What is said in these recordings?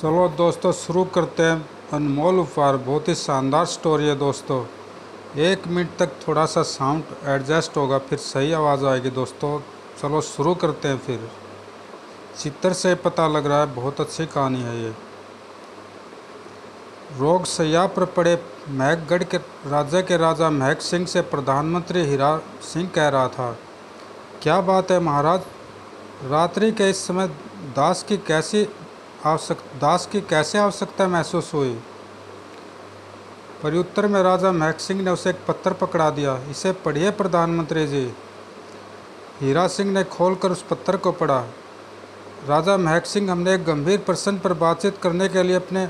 चलो दोस्तों शुरू करते हैं अनमोल उपहार बहुत ही शानदार स्टोरी है दोस्तों एक मिनट तक थोड़ा सा साउंड एडजस्ट होगा फिर सही आवाज़ आएगी दोस्तों चलो शुरू करते हैं फिर चित्र से पता लग रहा है बहुत अच्छी कहानी है ये रोग सयाह पर पड़े महकगढ़ के राजा के राजा महक सिंह से प्रधानमंत्री हीरा सिंह कह रहा था क्या बात है महाराज रात्रि के इस समय दास की कैसी आवश्यक दास की कैसे आवश्यकता महसूस हुई परिउत्तर में राजा महक सिंह ने उसे एक पत्थर पकड़ा दिया इसे पढ़िए प्रधानमंत्री जी हीरा सिंह ने खोलकर उस पत्थर को पढ़ा राजा महक सिंह हमने एक गंभीर प्रश्न पर बातचीत करने के लिए अपने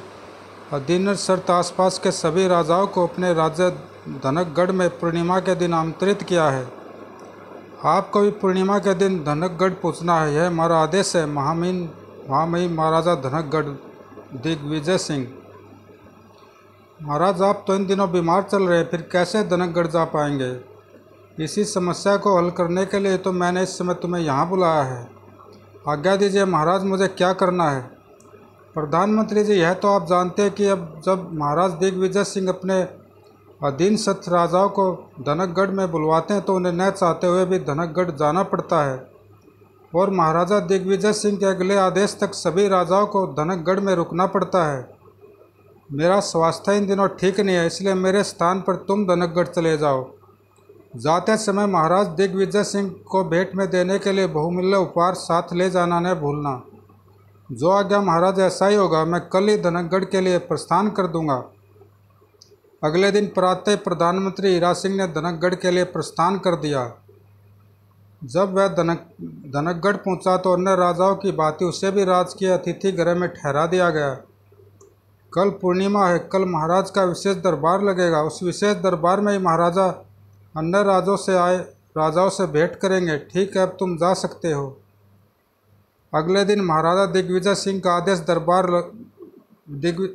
अधीन शर्त आसपास के सभी राजाओं को अपने राज्य धनकगढ़ में पूर्णिमा के दिन आमंत्रित किया है आपको भी पूर्णिमा के दिन धनकगढ़ पूछना है यह हमारा आदेश है महामीन ही महाराजा धनकगढ़ दिग्विजय सिंह महाराज आप तो इन दिनों बीमार चल रहे फिर कैसे धनकगढ़ जा पाएंगे इसी समस्या को हल करने के लिए तो मैंने इस समय तुम्हें यहाँ बुलाया है आज्ञा दीजिए महाराज मुझे क्या करना है प्रधानमंत्री जी यह तो आप जानते हैं कि अब जब महाराज दिग्विजय सिंह अपने अधीन सत राजाओं को धनकगढ़ में बुलवाते हैं तो उन्हें न चाहते हुए भी धनकगढ़ जाना पड़ता है और महाराजा दिग्विजय सिंह के अगले आदेश तक सभी राजाओं को धनकगढ़ में रुकना पड़ता है मेरा स्वास्थ्य इन दिनों ठीक नहीं है इसलिए मेरे स्थान पर तुम धनकगढ़ चले जाओ जाते समय महाराज दिग्विजय सिंह को भेंट में देने के लिए बहुमूल्य उपहार साथ ले जाना न भूलना जो आज्ञा महाराज ऐसा ही होगा मैं कल ही धनकगढ़ के लिए प्रस्थान कर दूंगा अगले दिन प्रातः प्रधानमंत्री हीरा सिंह ने धनकगढ़ के लिए प्रस्थान कर दिया जब वह दनक धनकगढ़ पहुंचा तो अन्य राजाओं की बातें उसे भी राजकीय अतिथि गृह में ठहरा दिया गया कल पूर्णिमा है कल महाराज का विशेष दरबार लगेगा उस विशेष दरबार में ही महाराजा अन्य राजाओं से आए राजाओं से भेंट करेंगे ठीक है अब तुम जा सकते हो अगले दिन महाराजा दिग्विजय सिंह का आदेश दरबार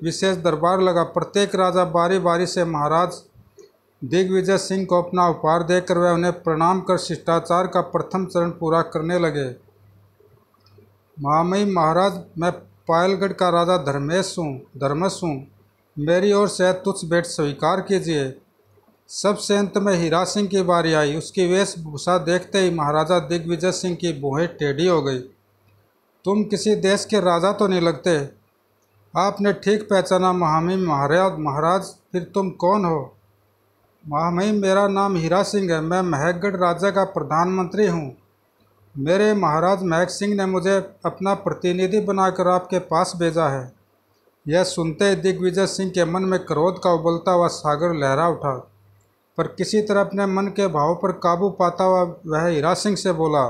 विशेष दरबार लगा प्रत्येक राजा बारी बारी से महाराज दिग्विजय सिंह को अपना उपहार देकर वह उन्हें प्रणाम कर शिष्टाचार का प्रथम चरण पूरा करने लगे महामई महाराज मैं पायलगढ़ का राजा धर्मेश हूँ धर्मस हूँ मेरी ओर से तुच्छ भेंट स्वीकार कीजिए सबसे अंत में हीरा सिंह की बारी आई उसकी वेशभूषा देखते ही महाराजा दिग्विजय सिंह की बूहें टेढ़ी हो गई तुम किसी देश के राजा तो नहीं लगते आपने ठीक पहचाना महामी महाराज महाराज फिर तुम कौन हो महामहिम मेरा नाम हीरा सिंह है मैं महकगढ़ राज्य का प्रधानमंत्री हूँ मेरे महाराज महक सिंह ने मुझे अपना प्रतिनिधि बनाकर आपके पास भेजा है यह सुनते ही दिग्विजय सिंह के मन में क्रोध का उबलता हुआ सागर लहरा उठा पर किसी तरह अपने मन के भाव पर काबू पाता हुआ वह हीरा सिंह से बोला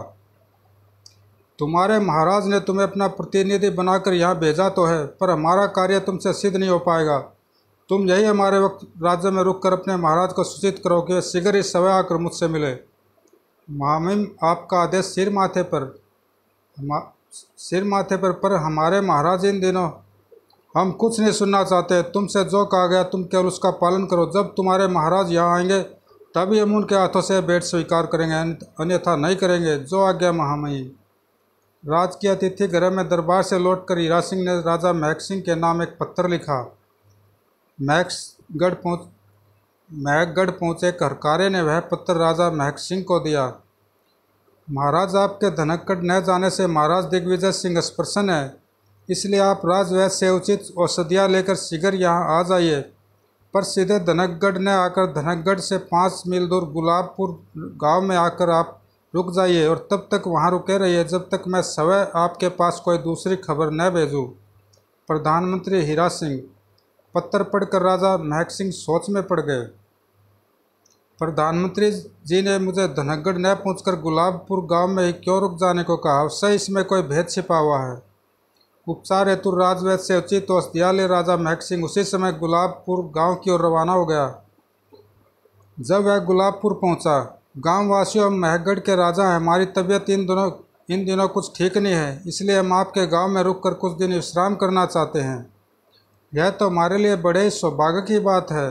तुम्हारे महाराज ने तुम्हें अपना प्रतिनिधि बनाकर यहाँ भेजा तो है पर हमारा कार्य तुमसे सिद्ध नहीं हो पाएगा तुम यही हमारे वक्त राज्य में रुक कर अपने महाराज को सूचित करो कि शीघ्र ही सवय आकर मुझसे मिले महामिम आपका आदेश सिर माथे पर सिर माथे पर पर हमारे महाराज इन दिनों हम कुछ नहीं सुनना चाहते तुमसे जो कहा गया तुम केवल उसका पालन करो जब तुम्हारे महाराज यहाँ आएंगे तभी हम उनके हाथों से भेंट स्वीकार करेंगे अन्यथा नहीं करेंगे जो आज्ञा महामहिम राज की अतिथि गृह में दरबार से लौटकर हीरा सिंह ने राजा महक सिंह के नाम एक पत्र लिखा मैक्सगढ़ पहुँच महकगढ़ पहुँचे करकारे ने वह पत्र राजा महक सिंह को दिया महाराज आपके धनकगढ़ न जाने से महाराज दिग्विजय सिंह स्प्रसन्न है इसलिए आप राजवैद से उचित औषधियाँ लेकर शीघ्र यहाँ आ जाइए पर सीधे धनकगढ़ ने आकर धनकगढ़ से पाँच मील दूर गुलाबपुर गांव में आकर आप रुक जाइए और तब तक वहाँ रुके रहिए जब तक मैं सवय आपके पास कोई दूसरी खबर न भेजूँ प्रधानमंत्री हीरा सिंह पत्थर पढ़कर राजा नायक सिंह सोच में पड़ गए प्रधानमंत्री जी ने मुझे धनगढ़ न पहुंचकर गुलाबपुर गांव में ही क्यों रुक जाने को कहा अवश्य इसमें कोई भेद छिपा हुआ है उपचार हेतु राजवैद से उचित औषधियालय राजा महक सिंह उसी समय गुलाबपुर गांव की ओर रवाना हो गया जब वह गुलाबपुर पहुंचा गाँव वासियों महगढ़ के राजा हैं हमारी तबीयत इन दोनों इन दिनों कुछ ठीक नहीं है इसलिए हम आपके गांव में रुककर कुछ दिन विश्राम करना चाहते हैं यह तो हमारे लिए बड़े सौभाग्य की बात है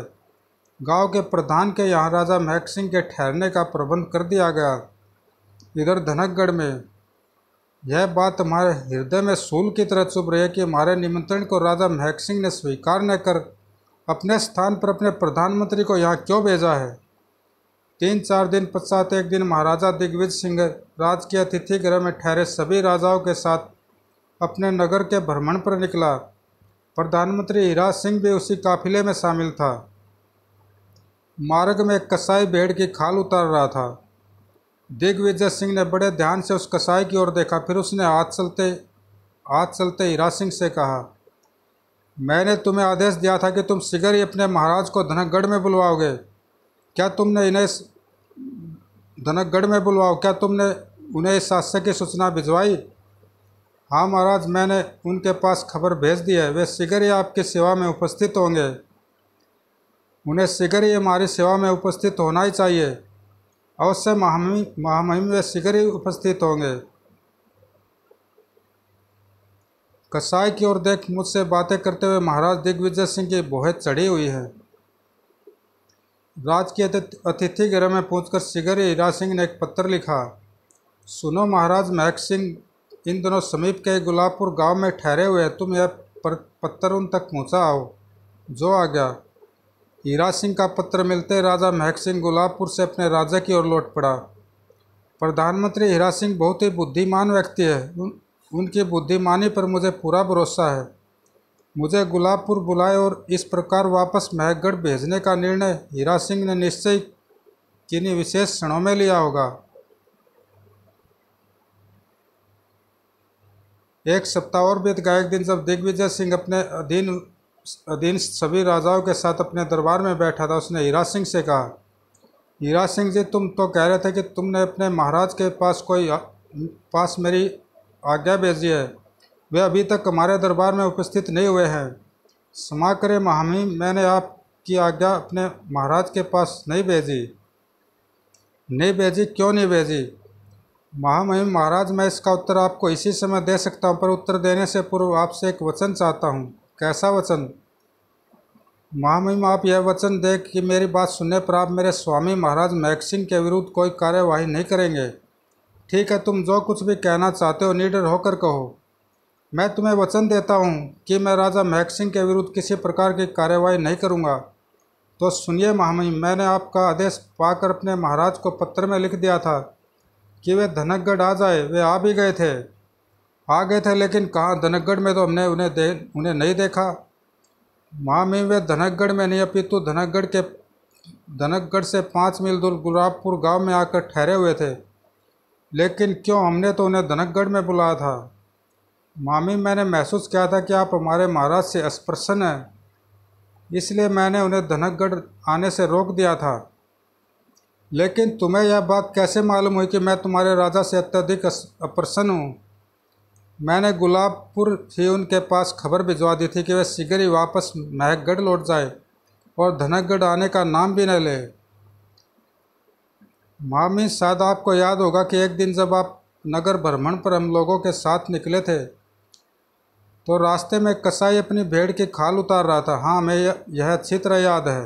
गांव के प्रधान के यहाँ राजा महक सिंह के ठहरने का प्रबंध कर दिया गया इधर धनकगढ़ में यह बात हमारे हृदय में सूल की तरह चुभ रही है कि हमारे निमंत्रण को राजा महक सिंह ने स्वीकार न कर अपने स्थान पर अपने प्रधानमंत्री को यहाँ क्यों भेजा है तीन चार दिन पश्चात एक दिन महाराजा दिग्विजय सिंह राज के अतिथि गृह में ठहरे सभी राजाओं के साथ अपने नगर के भ्रमण पर निकला प्रधानमंत्री हीराज सिंह भी उसी काफिले में शामिल था मार्ग में एक कसाई भेड़ की खाल उतार रहा था दिग्विजय सिंह ने बड़े ध्यान से उस कसाई की ओर देखा फिर उसने हाथ चलते हाथ चलते हीरा सिंह से कहा मैंने तुम्हें आदेश दिया था कि तुम शिगर ही अपने महाराज को धनकगढ़ में बुलवाओगे क्या तुमने इन्हें धनकगढ़ में बुलवाओ क्या तुमने उन्हें इस हादसे की सूचना भिजवाई हाँ महाराज मैंने उनके पास खबर भेज दी है वे शीघ्र ही आपकी सेवा में उपस्थित होंगे उन्हें शीघ्र ही हमारी सेवा में उपस्थित होना ही चाहिए अवश्य महामहिम महामहिम वे शीघ्र ही उपस्थित होंगे कसाई की ओर देख मुझसे बातें करते हुए महाराज दिग्विजय सिंह की बोहत चढ़ी हुई है राज के अतिथि गृह में पहुंचकर शीघ्र ही हीरा सिंह ने एक पत्र लिखा सुनो महाराज महक सिंह इन दोनों समीप के गुलाबपुर गांव में ठहरे हुए तुम यह पत्थर उन तक पहुंचा आओ जो आ गया हीरा सिंह का पत्र मिलते राजा महक सिंह गुलाबपुर से अपने राजा की ओर लौट पड़ा प्रधानमंत्री हीरा सिंह बहुत ही बुद्धिमान व्यक्ति है उन, उनकी बुद्धिमानी पर मुझे पूरा भरोसा है मुझे गुलाबपुर बुलाए और इस प्रकार वापस महकगढ़ भेजने का निर्णय हीरा सिंह ने निश्चय किन्हीं विशेष क्षणों में लिया होगा एक सप्ताह और बीत गया एक दिन जब दिग्विजय सिंह अपने अधीन अधीन सभी राजाओं के साथ अपने दरबार में बैठा था उसने हीरा सिंह से कहा हीरा सिंह जी तुम तो कह रहे थे कि तुमने अपने महाराज के पास कोई पास मेरी आज्ञा भेजी है वे अभी तक हमारे दरबार में उपस्थित नहीं हुए हैं क्षमा करें महामी मैंने आपकी आज्ञा अपने महाराज के पास नहीं भेजी नहीं भेजी क्यों नहीं भेजी महामहिम महाराज मैं इसका उत्तर आपको इसी समय दे सकता हूँ पर उत्तर देने से पूर्व आपसे एक वचन चाहता हूँ कैसा वचन महामहिम आप यह वचन दें कि मेरी बात सुनने पर आप मेरे स्वामी महाराज महक सिंह के विरुद्ध कोई कार्यवाही नहीं करेंगे ठीक है तुम जो कुछ भी कहना चाहते हो निडर होकर कहो मैं तुम्हें वचन देता हूँ कि मैं राजा महक सिंह के विरुद्ध किसी प्रकार की कार्यवाही नहीं करूँगा तो सुनिए महामहिम मैंने आपका आदेश पाकर अपने महाराज को पत्र में लिख दिया था कि वे धनकगढ़ आ जाए वे आ भी गए थे आ गए थे लेकिन कहाँ धनकगढ़ में तो हमने उन्हें दे उन्हें नहीं देखा माँ में वे धनकगढ़ में नहीं अपितु तो धनकगढ़ के धनकगढ़ से पाँच मील दूर गुलाबपुर गांव में आकर ठहरे हुए थे लेकिन क्यों हमने तो उन्हें धनकगढ़ में बुलाया था मामी मैंने महसूस किया था कि आप हमारे महाराज से अस्प्रसन्न हैं इसलिए मैंने उन्हें धनकगढ़ आने से रोक दिया था लेकिन तुम्हें यह बात कैसे मालूम हुई कि मैं तुम्हारे राजा से अत्यधिक अप्रसन्न हूँ मैंने गुलाबपुर ही उनके पास खबर भिजवा दी थी कि वे शीघ्र ही वापस महकगढ़ लौट जाए और धनकगढ़ आने का नाम भी न ले मामी शायद आपको याद होगा कि एक दिन जब आप नगर भ्रमण पर हम लोगों के साथ निकले थे तो रास्ते में कसाई अपनी भेड़ की खाल उतार रहा था हाँ हमें यह अच्छी तरह याद है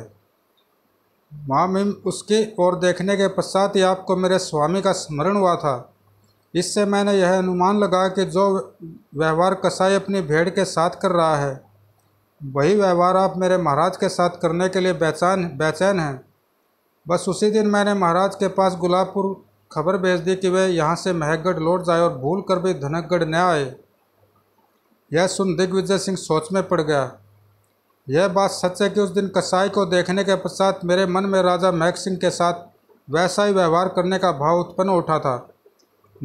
मामिम उसकी ओर देखने के पश्चात ही आपको मेरे स्वामी का स्मरण हुआ था इससे मैंने यह अनुमान लगा कि जो व्यवहार कसाई अपनी भेड़ के साथ कर रहा है वही व्यवहार आप मेरे महाराज के साथ करने के लिए बेचैन बेचैन हैं बस उसी दिन मैंने महाराज के पास गुलाबपुर खबर भेज दी कि वे यहाँ से महकगढ़ लौट जाए और भूल कर भी धनकगढ़ न आए यह सुन दिग्विजय सिंह सोच में पड़ गया यह बात सच है कि उस दिन कसाई को देखने के पश्चात मेरे मन में राजा महक सिंह के साथ वैसा ही व्यवहार करने का भाव उत्पन्न उठा था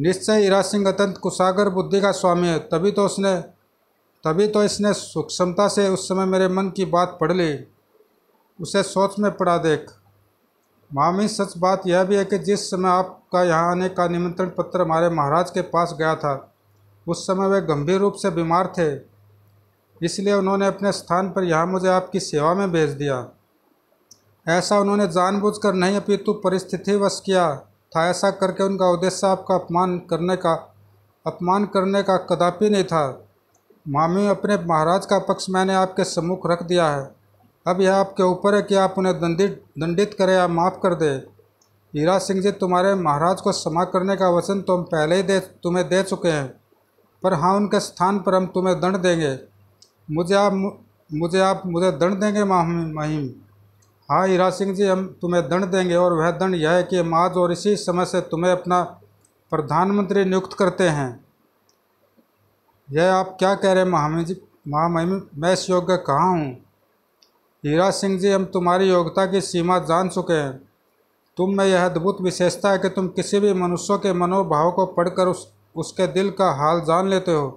निश्चय इरा सिंह अत्यंत कुशागर बुद्धि का स्वामी है तभी तो उसने तभी तो इसने सूक्ष्मता से उस समय मेरे मन की बात पढ़ ली उसे सोच में पड़ा देख मामी सच बात यह भी है कि जिस समय आपका यहाँ आने का निमंत्रण पत्र हमारे महाराज के पास गया था उस समय वे गंभीर रूप से बीमार थे इसलिए उन्होंने अपने स्थान पर यहाँ मुझे आपकी सेवा में भेज दिया ऐसा उन्होंने जानबूझकर नहीं अपितु परिस्थितिवश किया था ऐसा करके उनका उद्देश्य आपका अपमान करने का अपमान करने का कदापि नहीं था मामी अपने महाराज का पक्ष मैंने आपके सम्मुख रख दिया है अब यह आपके ऊपर है कि आप उन्हें दंडित दंडित करें या माफ़ कर दे हीरा सिंह जी तुम्हारे महाराज को क्षमा करने का वचन तो हम पहले ही दे तुम्हें दे चुके हैं पर हाँ उनके स्थान पर हम तुम्हें दंड देंगे मुझे आप मुझे आप मुझे दंड देंगे महिम हाँ हीरा सिंह जी हम तुम्हें दंड देंगे और वह दंड यह है कि हम आज और इसी समय से तुम्हें अपना प्रधानमंत्री नियुक्त करते हैं यह आप क्या कह रहे हैं महामहिम जी महामहिम मैं इस योग्य कहाँ हूँ हीरा सिंह जी हम तुम्हारी योग्यता की सीमा जान चुके हैं तुम में यह अद्भुत विशेषता है कि तुम किसी भी मनुष्य के मनोभाव को पढ़कर उस उसके दिल का हाल जान लेते हो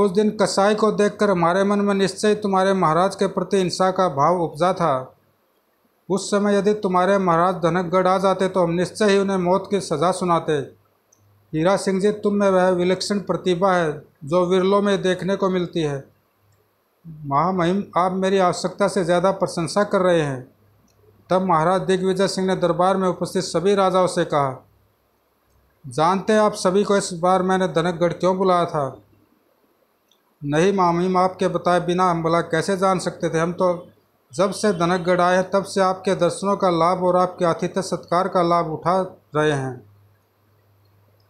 उस दिन कसाई को देखकर हमारे मन में निश्चय तुम्हारे महाराज के प्रति हिंसा का भाव उपजा था उस समय यदि तुम्हारे महाराज धनकगढ़ आ जाते तो हम निश्चय ही उन्हें मौत की सज़ा सुनाते हीरा सिंह जी तुम में वह विलक्षण प्रतिभा है जो विरलों में देखने को मिलती है महामहिम आप मेरी आवश्यकता से ज़्यादा प्रशंसा कर रहे हैं तब महाराज दिग्विजय सिंह ने दरबार में उपस्थित सभी राजाओं से कहा जानते आप सभी को इस बार मैंने धनकगढ़ क्यों बुलाया था नहीं मामीम आपके बताए बिना हम भला कैसे जान सकते थे हम तो जब से धनकगढ़ आए हैं तब से आपके दर्शनों का लाभ और आपके आतिथ्य सत्कार का लाभ उठा रहे हैं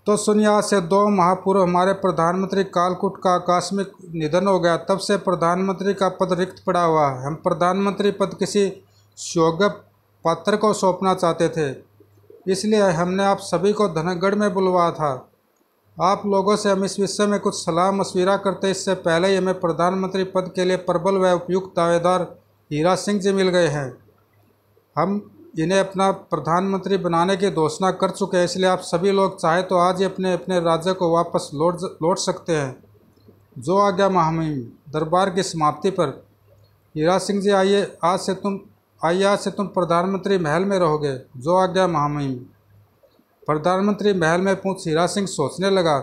तो सुनिए आज से दो महापुरुष हमारे प्रधानमंत्री कालकुट का आकस्मिक निधन हो गया तब से प्रधानमंत्री का पद रिक्त पड़ा हुआ है हम प्रधानमंत्री पद किसी शोग पात्र को सौंपना चाहते थे इसलिए हमने आप सभी को धनगढ़ में बुलवाया था आप लोगों से हम इस विषय में कुछ सलाह मशविरा करते इससे पहले ही हमें प्रधानमंत्री पद के लिए प्रबल व उपयुक्त दावेदार हीरा सिंह जी मिल गए हैं हम इन्हें अपना प्रधानमंत्री बनाने की घोषणा कर चुके हैं इसलिए आप सभी लोग चाहे तो आज ही अपने अपने राज्य को वापस लौट लौट सकते हैं जो आ गया महामहिम दरबार की समाप्ति पर हीरा सिंह जी आइए आज से तुम आइए आज से तुम प्रधानमंत्री महल में रहोगे जो आ गया महामहिम प्रधानमंत्री महल में पहुंच हीरा सिंह सोचने लगा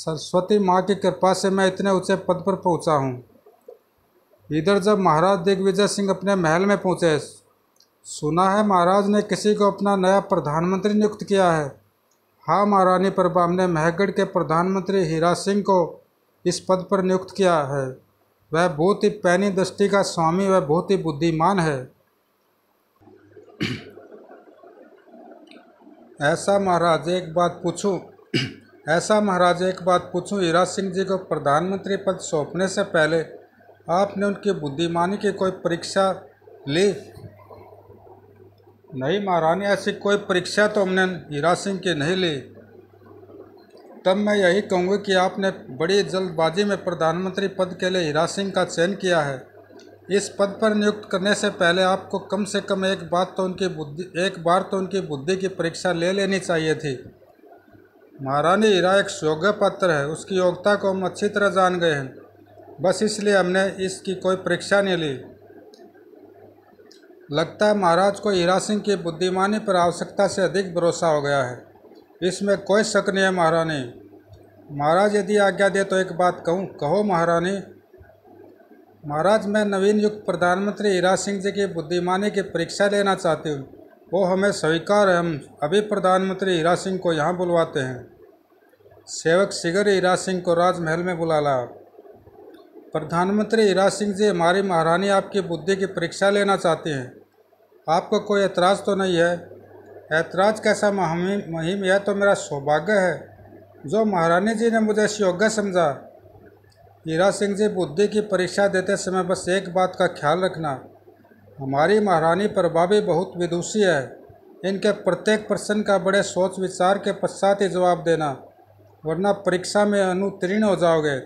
सरस्वती माँ की कृपा से मैं इतने ऊंचे पद पर पहुंचा हूं। इधर जब महाराज दिग्विजय सिंह अपने महल में पहुंचे सुना है महाराज ने किसी को अपना नया प्रधानमंत्री नियुक्त किया है हाँ महारानी प्रभा हमने महगढ़ के प्रधानमंत्री हीरा सिंह को इस पद पर नियुक्त किया है वह बहुत ही पैनी दृष्टि का स्वामी वह बहुत ही बुद्धिमान है ऐसा महाराज एक बात पूछूं ऐसा महाराज एक बात पूछूं हीरा सिंह जी को प्रधानमंत्री पद सौंपने से पहले आपने उनकी बुद्धिमानी की कोई परीक्षा ली नहीं महारानी ऐसी कोई परीक्षा तो हमने हीरा सिंह की नहीं ली तब मैं यही कहूँगी कि आपने बड़ी जल्दबाजी में प्रधानमंत्री पद के लिए हीरा सिंह का चयन किया है इस पद पर नियुक्त करने से पहले आपको कम से कम एक बात तो उनकी बुद्धि एक बार तो उनकी बुद्धि की परीक्षा ले लेनी चाहिए थी महारानी हीरा एक योग्य पात्र है उसकी योग्यता को हम अच्छी तरह जान गए हैं बस इसलिए हमने इसकी कोई परीक्षा नहीं ली लगता है महाराज को हीरा सिंह की बुद्धिमानी पर आवश्यकता से अधिक भरोसा हो गया है इसमें कोई शक नहीं है महारानी महाराज यदि आज्ञा दे तो एक बात कहूँ कहो महारानी महाराज मैं नवीन युक्त प्रधानमंत्री हीरा सिंह जी की बुद्धिमानी की परीक्षा लेना चाहती हूँ वो हमें स्वीकार है हम अभी प्रधानमंत्री हीरा सिंह को यहाँ बुलवाते हैं सेवक सिगर हीरा सिंह को राजमहल में बुला ला प्रधानमंत्री हीरा सिंह जी हमारी महारानी आपकी बुद्धि की परीक्षा लेना चाहती हैं आपको कोई ऐतराज तो नहीं है ऐतराज़ कैसा महिम महिम यह तो मेरा सौभाग्य है जो महारानी जी ने मुझे योग्य समझा हीरा सिंह जी बुद्धि की परीक्षा देते समय बस एक बात का ख्याल रखना हमारी महारानी प्रभावी बहुत विदुषी है इनके प्रत्येक प्रश्न का बड़े सोच विचार के पश्चात ही जवाब देना वरना परीक्षा में अनुतीर्ण हो जाओगे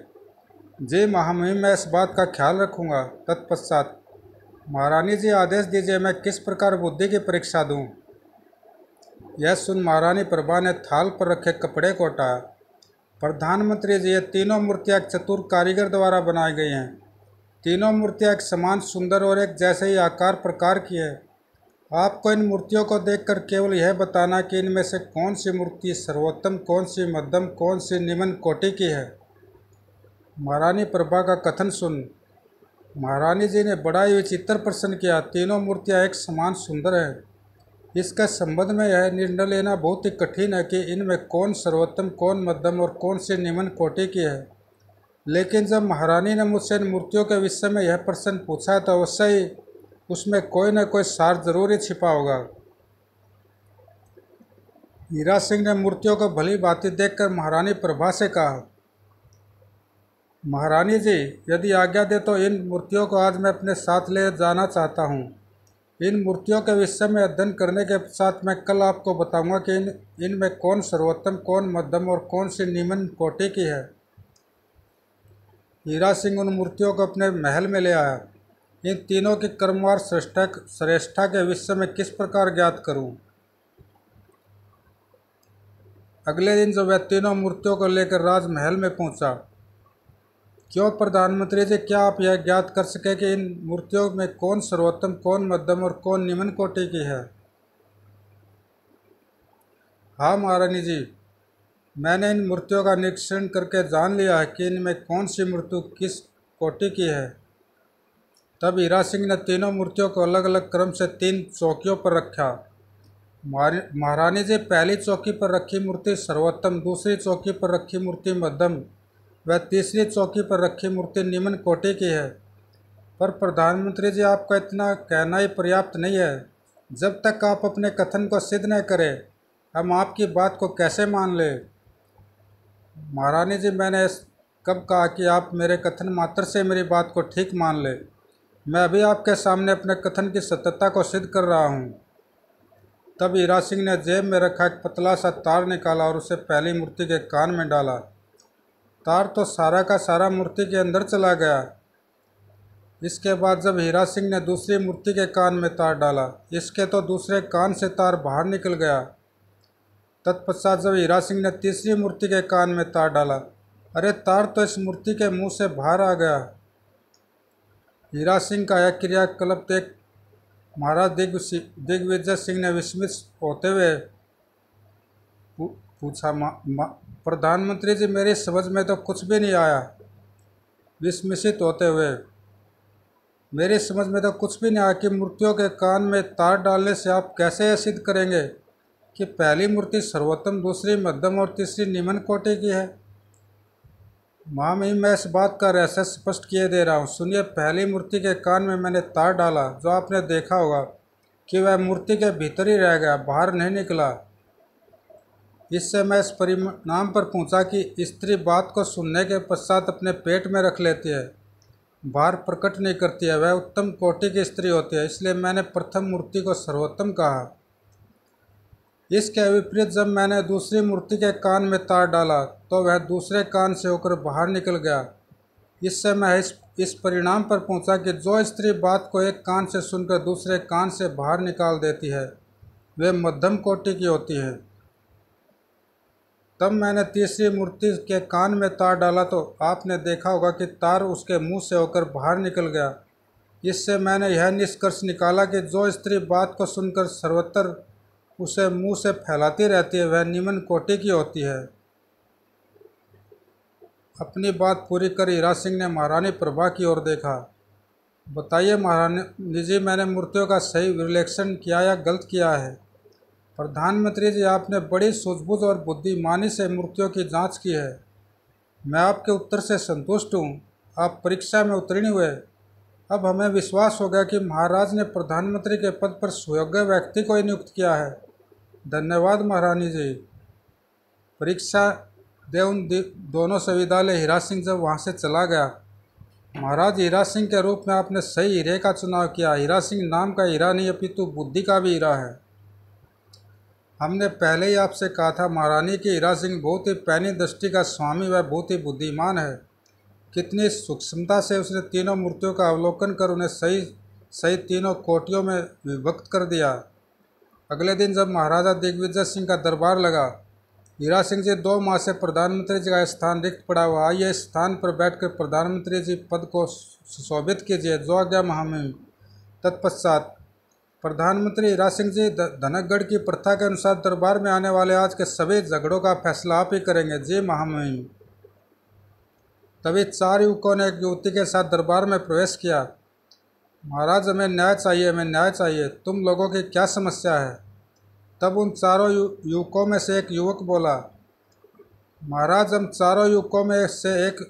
जी महामहिम मैं इस बात का ख्याल रखूँगा तत्पश्चात महारानी जी आदेश दीजिए मैं किस प्रकार बुद्धि की परीक्षा दूँ यह सुन महारानी प्रभा ने थाल पर रखे कपड़े को हटाया प्रधानमंत्री जी ये तीनों मूर्तियाँ एक चतुर कारीगर द्वारा बनाई गई हैं तीनों मूर्तियाँ एक समान सुंदर और एक जैसे ही आकार प्रकार की है आपको इन मूर्तियों को देखकर केवल यह बताना कि इनमें से कौन सी मूर्ति सर्वोत्तम कौन सी मध्यम कौन सी निम्न कोटि की है महारानी प्रभा का कथन सुन महारानी जी ने बड़ा ही विचित्र प्रसन्न किया तीनों मूर्तियाँ एक समान सुंदर हैं इसका संबंध में यह निर्णय लेना बहुत ही कठिन है कि इनमें कौन सर्वोत्तम कौन मध्यम और कौन से निम्न कोटि की है लेकिन जब महारानी ने मुझसे इन मूर्तियों के विषय में यह प्रश्न पूछा तो अवश्य ही उसमें कोई न कोई सार जरूर ही छिपा होगा हीरा सिंह ने मूर्तियों को भली भांति देखकर महारानी प्रभा से कहा महारानी जी यदि आज्ञा दे तो इन मूर्तियों को आज मैं अपने साथ ले जाना चाहता हूँ इन मूर्तियों के विषय में अध्ययन करने के साथ मैं कल आपको बताऊंगा कि इन इनमें कौन सर्वोत्तम कौन मध्यम और कौन सी निम्न कोटि की है हीरा सिंह उन मूर्तियों को अपने महल में ले आया इन तीनों की कर्मवार श्रेष्ठक श्रेष्ठा के विषय में किस प्रकार ज्ञात करूं? अगले दिन जब वह तीनों मूर्तियों को लेकर राजमहल में पहुंचा क्यों प्रधानमंत्री जी क्या आप यह ज्ञात कर सकें कि इन मूर्तियों में कौन सर्वोत्तम कौन मध्यम और कौन निम्न कोटि की है हाँ महारानी जी मैंने इन मूर्तियों का निरीक्षण करके जान लिया है कि इनमें कौन सी मृत्यु किस कोटि की है तब हीरा सिंह ने तीनों मूर्तियों को अलग अलग क्रम से तीन चौकियों पर रखा महारानी जी पहली चौकी पर रखी मूर्ति सर्वोत्तम दूसरी चौकी पर रखी मूर्ति मध्यम वह तीसरी चौकी पर रखी मूर्ति निम्न कोटे की है पर प्रधानमंत्री जी आपका इतना कहना ही पर्याप्त नहीं है जब तक आप अपने कथन को सिद्ध न करें हम आपकी बात को कैसे मान लें महारानी जी मैंने कब कहा कि आप मेरे कथन मात्र से मेरी बात को ठीक मान लें मैं अभी आपके सामने अपने कथन की सत्यता को सिद्ध कर रहा हूँ तब हीरा सिंह ने जेब में रखा एक पतला सा तार निकाला और उसे पहली मूर्ति के कान में डाला तार तो सारा का सारा मूर्ति के अंदर चला गया इसके बाद जब हीरा सिंह ने दूसरी मूर्ति के कान में तार डाला इसके तो दूसरे कान से तार बाहर निकल गया तत्पश्चात जब हीरा सिंह ने तीसरी मूर्ति के कान में तार डाला अरे तार तो इस मूर्ति के मुंह से बाहर आ गया हीरा सिंह का यह क्रियाकलप देख महाराज दिग्व दिग्विजय सिंह ने विस्मित होते हुए पूछा प्रधानमंत्री जी मेरी समझ में तो कुछ भी नहीं आया विस्मिशित होते हुए मेरी समझ में तो कुछ भी नहीं आया कि मूर्तियों के कान में तार डालने से आप कैसे यह सिद्ध करेंगे कि पहली मूर्ति सर्वोत्तम दूसरी मध्यम और तीसरी निमन कोटि की है माम ही मैं इस बात का रहस्य स्पष्ट किए दे रहा हूँ सुनिए पहली मूर्ति के कान में मैंने तार डाला जो आपने देखा होगा कि वह मूर्ति के भीतर ही रह गया बाहर नहीं निकला इससे मैं इस परिणाम पर पहुंचा कि स्त्री बात को सुनने के पश्चात अपने पेट में रख लेती है बाहर प्रकट नहीं करती है वह उत्तम कोटि की स्त्री होती है इसलिए मैंने प्रथम मूर्ति को सर्वोत्तम कहा इसके विपरीत जब मैंने दूसरी मूर्ति के कान में तार डाला तो वह दूसरे कान से होकर बाहर निकल गया इससे मैं इस इस परिणाम पर पहुंचा कि जो स्त्री बात को एक कान से सुनकर दूसरे कान से बाहर निकाल देती है वे मध्यम कोटि की होती है तब मैंने तीसरी मूर्ति के कान में तार डाला तो आपने देखा होगा कि तार उसके मुंह से होकर बाहर निकल गया इससे मैंने यह निष्कर्ष निकाला कि जो स्त्री बात को सुनकर सर्वत्र उसे मुंह से फैलाती रहती है वह निमन कोटि की होती है अपनी बात पूरी कर हीरा सिंह ने महारानी प्रभा की ओर देखा बताइए महारानी निजी मैंने मूर्तियों का सही विलेक्षण किया या गलत किया है प्रधानमंत्री जी आपने बड़ी सूझबूझ और बुद्धिमानी से मूर्तियों की जांच की है मैं आपके उत्तर से संतुष्ट हूँ आप परीक्षा में उत्तीर्ण हुए अब हमें विश्वास हो गया कि महाराज ने प्रधानमंत्री के पद पर सुयोग्य व्यक्ति को ही नियुक्त किया है धन्यवाद महारानी जी परीक्षा दे उन दोनों से हीरा सिंह जब वहाँ से चला गया महाराज हीरा सिंह के रूप में आपने सही हीरे का चुनाव किया हीरा सिंह नाम का हीरा नहीं अपितु बुद्धि का भी हीरा है हमने पहले ही आपसे कहा था महारानी की हीरा सिंह बहुत ही पैनी दृष्टि का स्वामी व बहुत ही बुद्धिमान है कितनी सूक्ष्मता से उसने तीनों मूर्तियों का अवलोकन कर उन्हें सही सही तीनों कोटियों में विभक्त कर दिया अगले दिन जब महाराजा दिग्विजय सिंह का दरबार लगा हीरा सिंह जी दो माह से प्रधानमंत्री जी का स्थान रिक्त पड़ा हुआ आइए स्थान पर बैठकर प्रधानमंत्री जी पद को सुशोभित कीजिए जो आज्ञा महामिम तत्पश्चात प्रधानमंत्री राज सिंह जी धनकगढ़ की प्रथा के अनुसार दरबार में आने वाले आज के सभी झगड़ों का फैसला आप ही करेंगे जी महामहिम तभी चार युवकों ने एक युवती के साथ दरबार में प्रवेश किया महाराज हमें न्याय चाहिए हमें न्याय चाहिए तुम लोगों की क्या समस्या है तब उन चारों युवकों में से एक युवक बोला महाराज हम चारों युवकों में से एक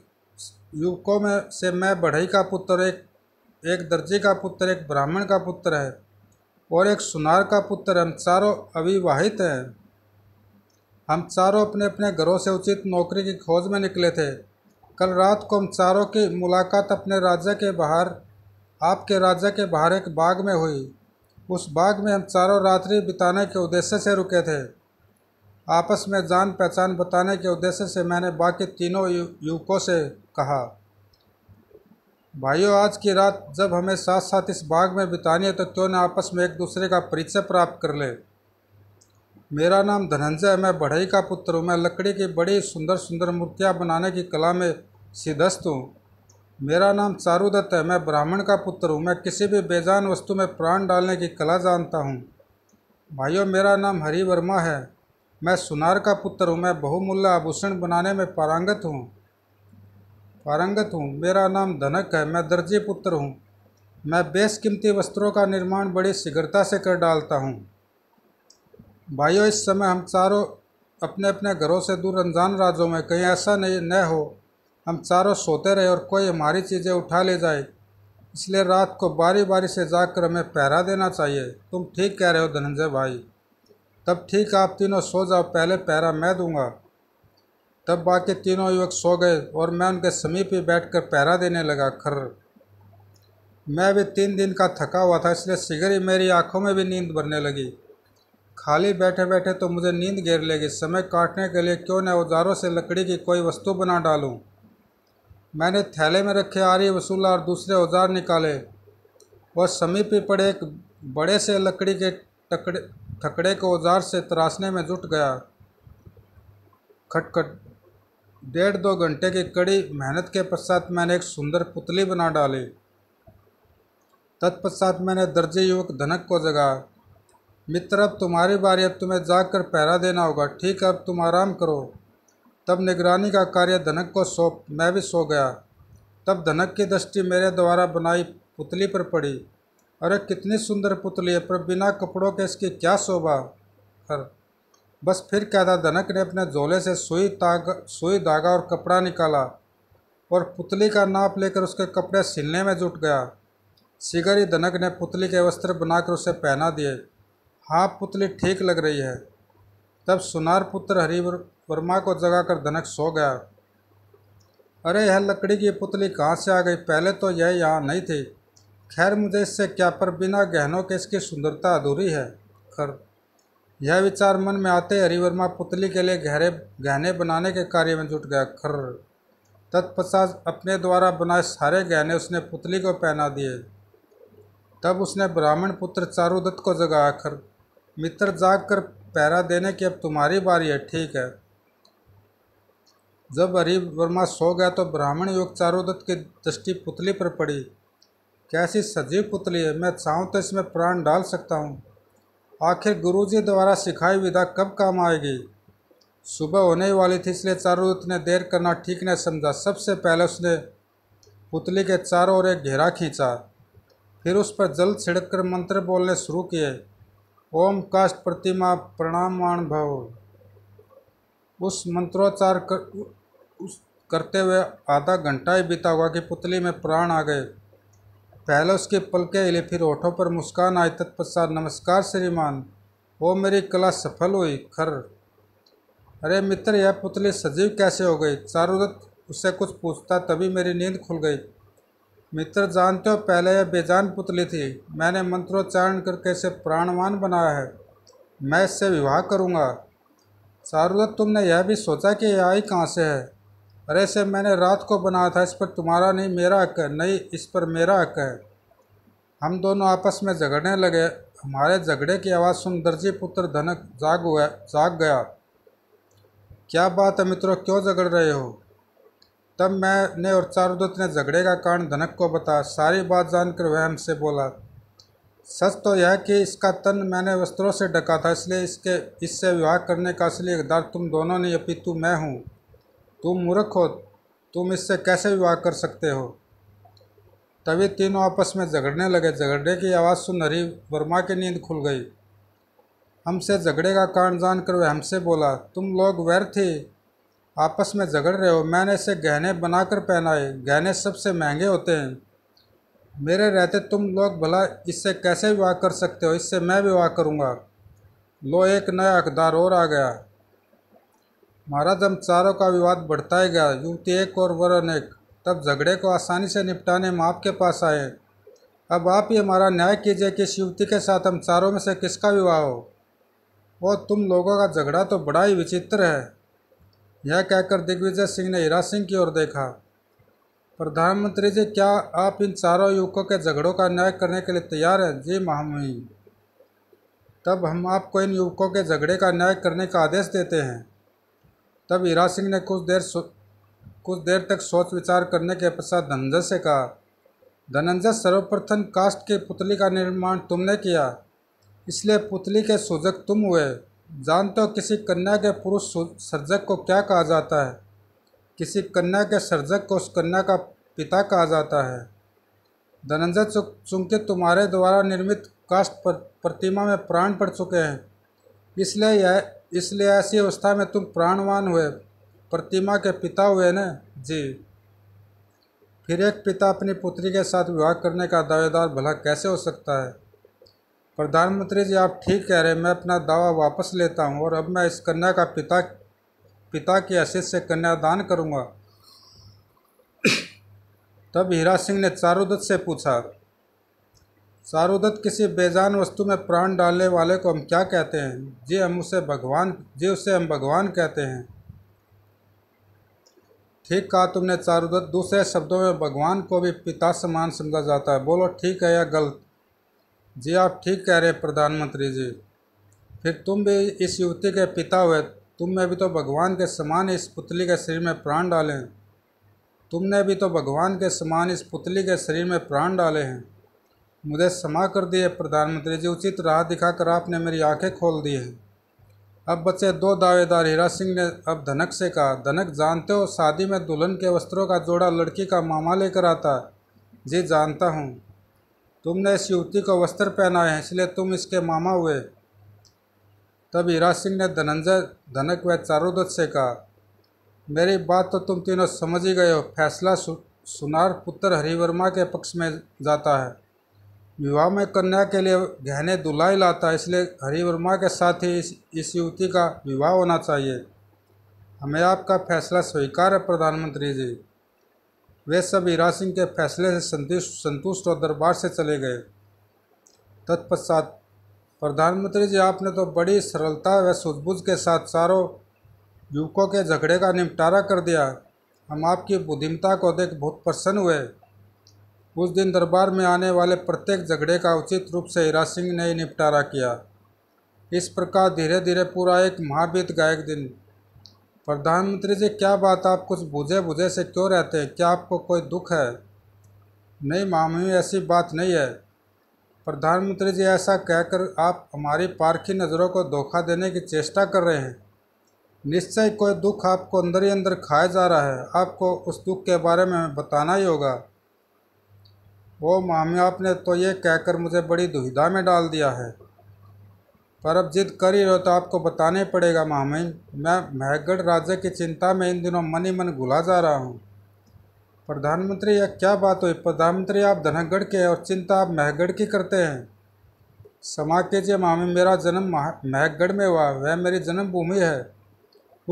युवकों में से मैं बढ़ई का पुत्र एक एक दर्जी का पुत्र एक ब्राह्मण का पुत्र है और एक सुनार का पुत्र हम चारों अविवाहित हैं हम चारों अपने अपने घरों से उचित नौकरी की खोज में निकले थे कल रात को हम चारों की मुलाकात अपने राज्य के बाहर आपके राज्य के बाहर एक बाग में हुई उस बाग में हम चारों रात्रि बिताने के उद्देश्य से रुके थे आपस में जान पहचान बताने के उद्देश्य से मैंने बाकी तीनों युवकों से कहा भाइयों आज की रात जब हमें साथ साथ इस बाग में बितानी है तो क्यों ना आपस में एक दूसरे का परिचय प्राप्त कर ले मेरा नाम धनंजय है मैं बढ़ई का पुत्र हूँ मैं लकड़ी की बड़ी सुंदर सुंदर मूर्तियाँ बनाने की कला में सिद्धस्त हूँ मेरा नाम चारूदत्त है मैं ब्राह्मण का पुत्र हूँ मैं किसी भी बेजान वस्तु में प्राण डालने की कला जानता हूँ भाइयों मेरा नाम हरि वर्मा है मैं सुनार का पुत्र हूँ मैं बहुमूल्य आभूषण बनाने में पारंगत हूँ पारंगत हूँ मेरा नाम धनक है मैं दर्जी पुत्र हूँ मैं बेशकीमती वस्त्रों का निर्माण बड़ी शीघ्रता से कर डालता हूँ भाइयों इस समय हम चारों अपने अपने घरों से दूर रमजान राज्यों में कहीं ऐसा नहीं न हो हम चारों सोते रहे और कोई हमारी चीज़ें उठा ले जाए इसलिए रात को बारी बारी से जाकर हमें पहरा देना चाहिए तुम ठीक कह रहे हो धनंजय भाई तब ठीक आप तीनों सो जाओ पहले पहरा मैं दूंगा तब बाकी तीनों युवक सो गए और मैं उनके समीप ही बैठकर पहरा देने लगा खर मैं भी तीन दिन का थका हुआ था इसलिए शीघ्र ही मेरी आंखों में भी नींद भरने लगी खाली बैठे बैठे तो मुझे नींद घेर लेगी समय काटने के लिए क्यों न औजारों से लकड़ी की कोई वस्तु बना डालूं मैंने थैले में रखे आरी वसूला और दूसरे औजार निकाले और समीप ही पड़े एक बड़े से लकड़ी के टकड़े थकड़े को औजार से तराशने में जुट गया खटखट डेढ़ दो घंटे की कड़ी मेहनत के पश्चात मैंने एक सुंदर पुतली बना डाली तत्पश्चात मैंने दर्जे युवक धनक को जगा मित्र अब तुम्हारी बारी अब तुम्हें जाकर पहरा देना होगा ठीक है अब तुम आराम करो तब निगरानी का कार्य धनक को सौंप मैं भी सो गया तब धनक की दृष्टि मेरे द्वारा बनाई पुतली पर पड़ी अरे कितनी सुंदर पुतली है पर बिना कपड़ों के इसकी क्या शोभा हर बस फिर क्या था धनक ने अपने झोले से सुई ताग सुई धागा और कपड़ा निकाला और पुतली का नाप लेकर उसके कपड़े सिलने में जुट गया शिगर ही धनक ने पुतली के वस्त्र बनाकर उसे पहना दिए हाँ पुतली ठीक लग रही है तब सुनार पुत्र हरि वर्मा को जगाकर धनक सो गया अरे यह लकड़ी की पुतली कहाँ से आ गई पहले तो यह यहाँ नहीं थी खैर मुझे इससे क्या पर बिना गहनों के इसकी सुंदरता अधूरी है खर यह विचार मन में आते हरिवर्मा पुतली के लिए गहरे गहने बनाने के कार्य में जुट गया खर तत्पश्चात अपने द्वारा बनाए सारे गहने उसने पुतली को पहना दिए तब उसने ब्राह्मण पुत्र चारुदत्त को जगाया खर मित्र जाग कर पहरा देने की अब तुम्हारी बारी है ठीक है जब हरिवर्मा सो गया तो ब्राह्मण युग चारुदत्त की दृष्टि पुतली पर पड़ी कैसी सजीव पुतली है मैं चाहूँ तो इसमें प्राण डाल सकता हूँ आखिर गुरुजी द्वारा सिखाई विधा कब काम आएगी सुबह होने ही वाली थी इसलिए चारुदत्त ने देर करना ठीक नहीं समझा सबसे पहले उसने पुतली के चारों ओर एक घेरा खींचा फिर उस पर जल छिड़क कर मंत्र बोलने शुरू किए ओम काष्ट प्रतिमा मान भव उस मंत्रोच्चार कर, उस करते हुए आधा घंटा ही बीता हुआ कि पुतली में प्राण आ गए पहले उसके पलके हिले फिर होठों पर मुस्कान आई तत्पश्चात नमस्कार श्रीमान वो मेरी कला सफल हुई खर अरे मित्र यह पुतली सजीव कैसे हो गई चारुदत्त उससे कुछ पूछता तभी मेरी नींद खुल गई मित्र जानते हो पहले यह बेजान पुतली थी मैंने मंत्रोच्चारण करके इसे प्राणवान बनाया है मैं इससे विवाह करूँगा चारुदत्त तुमने यह भी सोचा कि यह आई कहाँ से है अरे से मैंने रात को बनाया था इस पर तुम्हारा नहीं मेरा हक है नहीं इस पर मेरा हक है हम दोनों आपस में झगड़ने लगे हमारे झगड़े की आवाज़ सुन दर्जी पुत्र धनक जाग हुआ जाग गया क्या बात है मित्रों क्यों झगड़ रहे हो तब मैंने और चारुदत्त ने झगड़े का कारण धनक को बताया सारी बात जानकर वह हमसे बोला सच तो यह कि इसका तन मैंने वस्त्रों से ढका था इसलिए इसके इससे विवाह करने का असली इकदार तुम दोनों नहीं अपितु मैं हूँ तुम मूर्ख हो तुम इससे कैसे विवाह कर सकते हो तभी तीनों आपस में झगड़ने लगे झगड़ने की आवाज़ सुन हरी वर्मा की नींद खुल गई हमसे झगड़े का कारण जानकर वह हमसे बोला तुम लोग व्यर्थ ही आपस में झगड़ रहे हो मैंने इसे गहने बनाकर पहनाए गहने सबसे महंगे होते हैं मेरे रहते तुम लोग भला इससे कैसे विवाह कर सकते हो इससे मैं विवाह करूँगा लो एक नया अकदार और आ गया महाराज हम चारों का विवाद बढ़ता ही गया युवती एक और वर अनेक तब झगड़े को आसानी से निपटाने हम आपके पास आए अब आप ही हमारा न्याय कीजिए कि इस युवती के साथ हम चारों में से किसका विवाह हो और तुम लोगों का झगड़ा तो बड़ा ही विचित्र है यह कहकर दिग्विजय सिंह ने हीरा सिंह की ओर देखा प्रधानमंत्री जी क्या आप इन चारों युवकों के झगड़ों का न्याय करने के लिए तैयार हैं जी महामहिम तब हम आपको इन युवकों के झगड़े का न्याय करने का आदेश देते हैं तब हीरा सिंह ने कुछ देर कुछ देर तक सोच विचार करने के पश्चात धनंजय से कहा धनंजय सर्वप्रथम कास्ट के पुतली का निर्माण तुमने किया इसलिए पुतली के सूजक तुम हुए जानते हो किसी कन्या के पुरुष सर्जक को क्या कहा जाता है किसी कन्या के सर्जक को उस कन्या का पिता कहा जाता है धनंजय चूंकि तुम्हारे द्वारा निर्मित कास्ट पर प्रतिमा में प्राण पड़ चुके हैं इसलिए यह इसलिए ऐसी अवस्था में तुम प्राणवान हुए प्रतिमा के पिता हुए न जी फिर एक पिता अपनी पुत्री के साथ विवाह करने का दावेदार भला कैसे हो सकता है प्रधानमंत्री जी आप ठीक कह रहे हैं मैं अपना दावा वापस लेता हूँ और अब मैं इस कन्या का पिता पिता की असित से कन्यादान करूँगा तब हीरा सिंह ने चारुदत्त से पूछा सारोदत्त किसी बेजान वस्तु में प्राण डालने वाले को हम क्या कहते हैं जे हम उसे भगवान जे उसे हम भगवान कहते हैं ठीक कहा तुमने चारुदत्त दूसरे शब्दों में भगवान को भी पिता समान समझा जाता है बोलो ठीक है या गलत जी आप ठीक कह रहे हैं प्रधानमंत्री जी फिर तुम भी इस युवती के पिता हुए तुम में भी तो भगवान के समान इस पुतली के शरीर में प्राण डाले हैं तुमने भी तो भगवान के समान इस पुतली के शरीर में प्राण डाले हैं मुझे क्षमा कर दिए प्रधानमंत्री जी उचित राह दिखाकर आपने मेरी आंखें खोल दी हैं अब बचे दो दावेदार हीरा सिंह ने अब धनक से कहा धनक जानते हो शादी में दुल्हन के वस्त्रों का जोड़ा लड़की का मामा लेकर आता जी जानता हूँ तुमने इस युवती को वस्त्र पहनाए हैं इसलिए तुम इसके मामा हुए तब हीरा सिंह ने धनंजय धनक व चारोदत्त से कहा मेरी बात तो तुम तीनों समझ ही गए हो फैसला सु, सुनार पुत्र हरिवर्मा के पक्ष में जाता है विवाह में कन्या के लिए गहने दुलाई लाता है इसलिए हरिवर्मा के साथ ही इस इस युवती का विवाह होना चाहिए हमें आपका फैसला स्वीकार है प्रधानमंत्री जी वे सब हीरा सिंह के फैसले से संतुष्ट संतुष्ट और दरबार से चले गए तत्पश्चात प्रधानमंत्री जी आपने तो बड़ी सरलता व सूझबूझ के साथ चारों युवकों के झगड़े का निपटारा कर दिया हम आपकी बुद्धिमता को देख बहुत प्रसन्न हुए उस दिन दरबार में आने वाले प्रत्येक झगड़े का उचित रूप से हीरा सिंह ने ही निपटारा किया इस प्रकार धीरे धीरे पूरा एक माह गायक दिन प्रधानमंत्री जी क्या बात आप कुछ बुझे बुझे से क्यों रहते हैं क्या आपको कोई दुख है नहीं मामी ऐसी बात नहीं है प्रधानमंत्री जी ऐसा कहकर आप हमारी पारखी नज़रों को धोखा देने की चेष्टा कर रहे हैं निश्चय कोई दुख आपको अंदर ही अंदर खाया जा रहा है आपको उस दुख के बारे में बताना ही होगा ओ मामी आपने तो ये कहकर मुझे बड़ी दुविधा में डाल दिया है पर अब जिद कर ही रहो तो आपको बताना ही पड़ेगा मामिन मैं महगढ़ राज्य की चिंता में इन दिनों मन ही मन घुला जा रहा हूँ प्रधानमंत्री यह क्या बात हुई प्रधानमंत्री आप धनगढ़ के और चिंता आप महगढ़ की करते हैं समा कीजिए मामी मेरा जन्म महगढ़ में हुआ वह मेरी जन्मभूमि है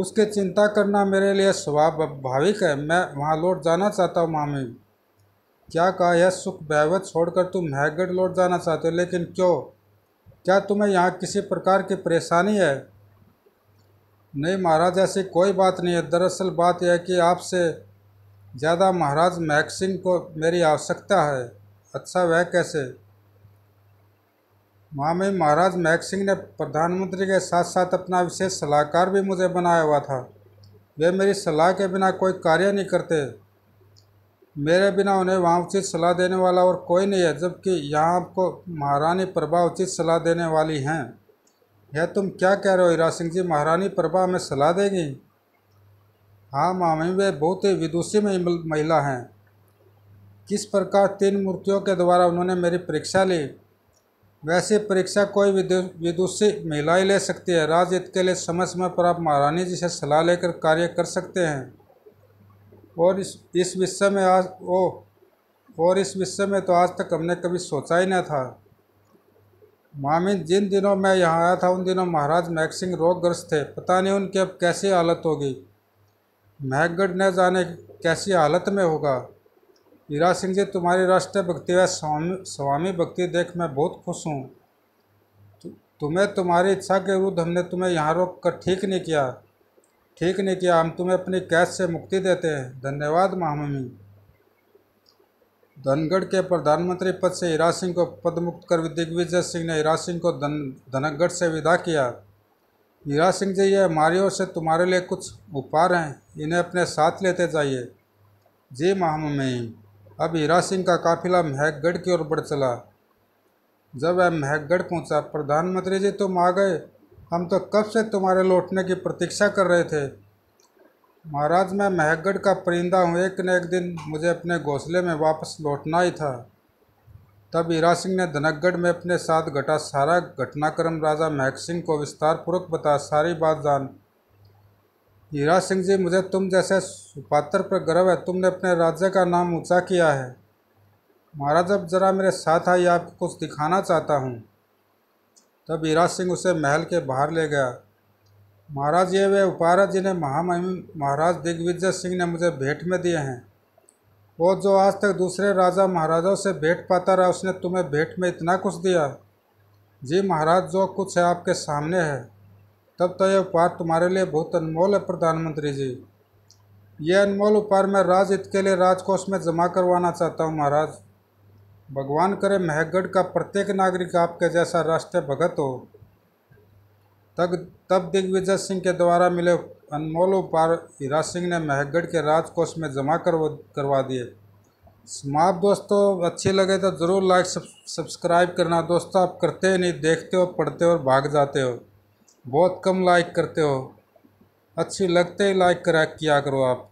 उसकी चिंता करना मेरे लिए स्वाभाविक है मैं वहाँ लौट जाना चाहता हूँ मामी क्या कहा यह सुख बहवत छोड़कर तुम महगढ़ लौट जाना चाहते हो लेकिन क्यों क्या तुम्हें यहाँ किसी प्रकार की परेशानी है नहीं महाराज ऐसी कोई बात नहीं है दरअसल बात यह है कि आपसे ज़्यादा महाराज महक सिंह को मेरी आवश्यकता है अच्छा वह कैसे में महाराज महक सिंह ने प्रधानमंत्री के साथ साथ अपना विशेष सलाहकार भी मुझे बनाया हुआ था वे मेरी सलाह के बिना कोई कार्य नहीं करते मेरे बिना उन्हें वहाँ उचित सलाह देने वाला और कोई नहीं है जबकि यहाँ आपको महारानी प्रभा उचित सलाह देने वाली हैं यह तुम क्या कह रहे हो हीरा सिंह जी महारानी प्रभा हमें सलाह देगी हाँ मामी वे बहुत ही विदुषी महिला हैं किस प्रकार तीन मूर्तियों के द्वारा उन्होंने मेरी परीक्षा ली वैसे परीक्षा कोई विदुषी महिला ही ले सकती है राज हित के लिए समय समय पर आप महारानी जी से सलाह लेकर कार्य कर सकते हैं और इस इस विषय में आज ओ और इस विषय में तो आज तक हमने कभी सोचा ही नहीं था मामिन जिन दिनों मैं यहाँ आया था उन दिनों महाराज महक सिंह रोगग्रस्त थे पता नहीं उनकी अब कैसी हालत होगी महकगढ़ न जाने कैसी हालत में होगा हीरा सिंह जी तुम्हारी राष्ट्रीय भक्ति व स्वामी स्वामी भक्ति देख मैं बहुत खुश हूँ तुम्हें तुम्हारी इच्छा के विरुद्ध हमने तुम्हें यहाँ रोक कर ठीक नहीं किया ठीक नहीं किया हम तुम्हें अपनी कैद से मुक्ति देते हैं धन्यवाद महामी धनगढ़ के प्रधानमंत्री पद से हीरा सिंह को पदमुक्त कर दिग्विजय सिंह ने हीरा सिंह को धन धनगढ़ से विदा किया हीरा सिंह जी ये हमारी ओर से तुम्हारे लिए कुछ उपहार हैं इन्हें अपने साथ लेते जाइए जी महामहिम अब हीरा सिंह का काफिला महकगढ़ की ओर बढ़ चला जब वह महकगढ़ पहुंचा प्रधानमंत्री जी तुम आ गए हम तो कब से तुम्हारे लौटने की प्रतीक्षा कर रहे थे महाराज मैं महगढ़ का परिंदा हूँ एक न एक दिन मुझे अपने घोंसले में वापस लौटना ही था तब हीरा सिंह ने धनकगढ़ में अपने साथ घटा सारा घटनाक्रम राजा महक सिंह को विस्तारपूर्वक बता सारी बात जान हीरा सिंह जी मुझे तुम जैसे सुपात्र पर गर्व है तुमने अपने राज्य का नाम ऊंचा किया है महाराज अब जरा मेरे साथ आइए आपको कुछ दिखाना चाहता हूँ तब ईराज सिंह उसे महल के बाहर ले गया महाराज ये वे उपारत जिन्हें महामहिम महाराज दिग्विजय सिंह ने मुझे भेंट में दिए हैं वो जो आज तक दूसरे राजा महाराजाओं से भेंट पाता रहा उसने तुम्हें भेंट में इतना कुछ दिया जी महाराज जो कुछ है आपके सामने है तब तो यह उपहार तुम्हारे लिए बहुत अनमोल है प्रधानमंत्री जी यह अनमोल उपहार मैं राज इत के लिए राजकोष में जमा करवाना चाहता हूँ महाराज भगवान करे महगढ़ का प्रत्येक नागरिक आपके जैसा राष्ट्र भगत हो तब तब दिग्विजय सिंह के द्वारा मिले अनमोल उपहार हीरा सिंह ने महगढ़ के राजकोष में जमा करवा करवा दिए समाप्त दोस्तों अच्छे लगे तो ज़रूर लाइक सब्सक्राइब करना दोस्तों आप करते ही नहीं देखते हो पढ़ते हो और भाग जाते हो बहुत कम लाइक करते हो अच्छी लगते ही लाइक करा किया करो आप